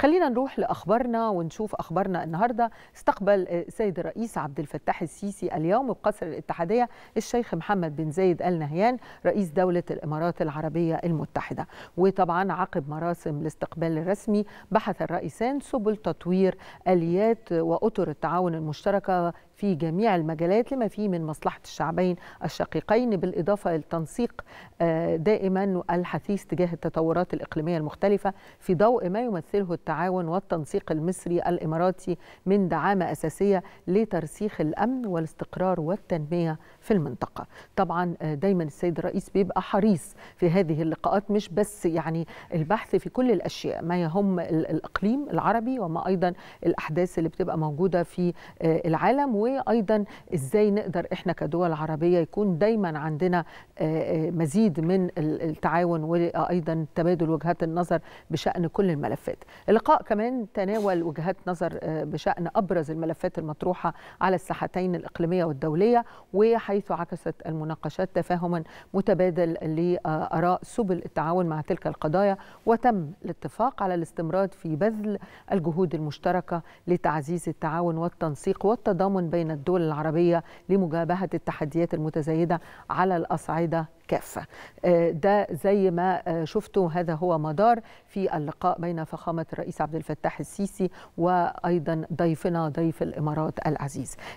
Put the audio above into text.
خلينا نروح لاخبارنا ونشوف اخبارنا النهارده استقبل آه، السيد الرئيس عبد الفتاح السيسي اليوم بقصر الاتحاديه الشيخ محمد بن زايد ال نهيان رئيس دوله الامارات العربيه المتحده وطبعا عقب مراسم الاستقبال الرسمي بحث الرئيسان سبل تطوير اليات واطر التعاون المشتركه في جميع المجالات لما فيه من مصلحة الشعبين الشقيقين بالإضافة للتنسيق آه، دائما الحثيث تجاه التطورات الإقليمية المختلفة في ضوء ما يمثله التعاون والتنسيق المصري الإماراتي من دعامة أساسية لترسيخ الأمن والاستقرار والتنمية في المنطقة طبعا آه، دايما السيد الرئيس بيبقى حريص في هذه اللقاءات مش بس يعني البحث في كل الأشياء ما يهم الإقليم العربي وما أيضا الأحداث اللي بتبقى موجودة في آه، العالم و وايضا ازاي نقدر احنا كدول عربيه يكون دايما عندنا آه، آه، مزيد من التعاون وايضا تبادل وجهات النظر بشان كل الملفات. اللقاء كمان تناول وجهات نظر آه، بشان ابرز الملفات المطروحه على الساحتين الاقليميه والدوليه وحيث عكست المناقشات تفاهما متبادل لاراء سبل التعاون مع تلك القضايا وتم الاتفاق على الاستمرار في بذل الجهود المشتركه لتعزيز التعاون والتنسيق والتضامن بين بين الدول العربية لمجابهة التحديات المتزايدة على الأصعدة كافة آه، ده زي ما آه، شفتوا هذا هو مدار في اللقاء بين فخامة الرئيس عبد الفتاح السيسي وأيضا ضيفنا ضيف الإمارات العزيز